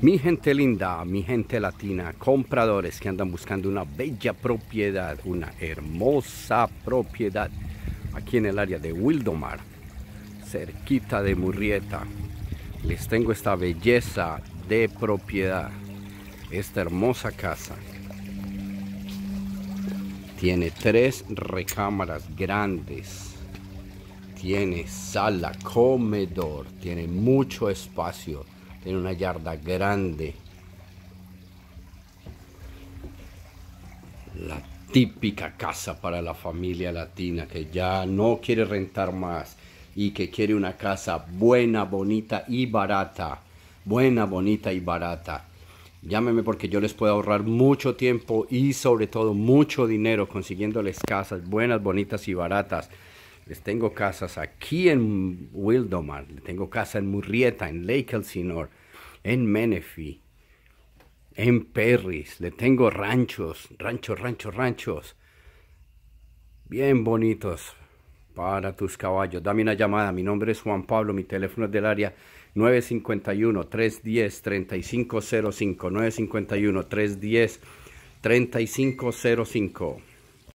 Mi gente linda, mi gente latina, compradores que andan buscando una bella propiedad, una hermosa propiedad aquí en el área de Wildomar, cerquita de Murrieta. Les tengo esta belleza de propiedad, esta hermosa casa. Tiene tres recámaras grandes, tiene sala, comedor, tiene mucho espacio en una yarda grande. La típica casa para la familia latina que ya no quiere rentar más y que quiere una casa buena, bonita y barata. Buena, bonita y barata. Llámeme porque yo les puedo ahorrar mucho tiempo y sobre todo mucho dinero consiguiéndoles casas buenas, bonitas y baratas. Les tengo casas aquí en Wildomar, les tengo casa en Murrieta, en Lake Elsinore, en Menifee, en Perris, le tengo ranchos, ranchos, ranchos, ranchos, bien bonitos para tus caballos. Dame una llamada, mi nombre es Juan Pablo, mi teléfono es del área 951-310-3505, 951-310-3505.